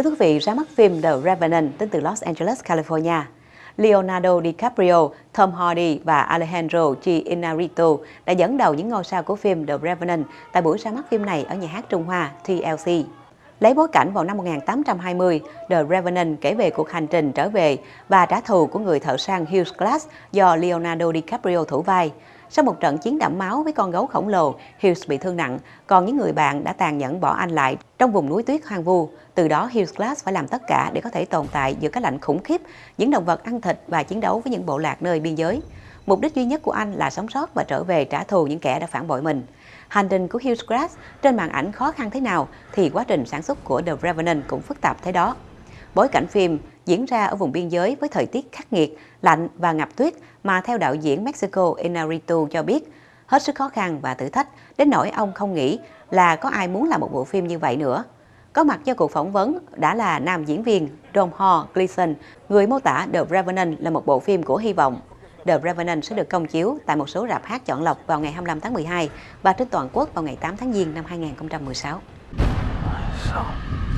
Kính thưa quý vị, ra mắt phim The Revenant đến từ Los Angeles, California. Leonardo DiCaprio, Tom Hardy và Alejandro G. Inarritu đã dẫn đầu những ngôi sao của phim The Revenant tại buổi ra mắt phim này ở nhà hát Trung Hoa TLC. Lấy bối cảnh vào năm 1820, The Revenant kể về cuộc hành trình trở về và trả thù của người thợ săn Hugh Glass do Leonardo DiCaprio thủ vai. Sau một trận chiến đẫm máu với con gấu khổng lồ, Hughes bị thương nặng, còn những người bạn đã tàn nhẫn bỏ anh lại trong vùng núi tuyết hoang vu. Từ đó Hughes Glass phải làm tất cả để có thể tồn tại giữa cái lạnh khủng khiếp, những động vật ăn thịt và chiến đấu với những bộ lạc nơi biên giới. Mục đích duy nhất của anh là sống sót và trở về trả thù những kẻ đã phản bội mình. Hành trình của Hughes Glass trên màn ảnh khó khăn thế nào thì quá trình sản xuất của The Revenant cũng phức tạp thế đó bối cảnh phim diễn ra ở vùng biên giới với thời tiết khắc nghiệt, lạnh và ngập tuyết mà theo đạo diễn Mexico Inarritu cho biết, hết sức khó khăn và thử thách, đến nỗi ông không nghĩ là có ai muốn làm một bộ phim như vậy nữa. Có mặt cho cuộc phỏng vấn đã là nam diễn viên Dom Ho Gleason, người mô tả The Revenant là một bộ phim của hy vọng. The Revenant sẽ được công chiếu tại một số rạp hát chọn lọc vào ngày 25 tháng 12 và trên toàn quốc vào ngày 8 tháng Giêng năm 2016.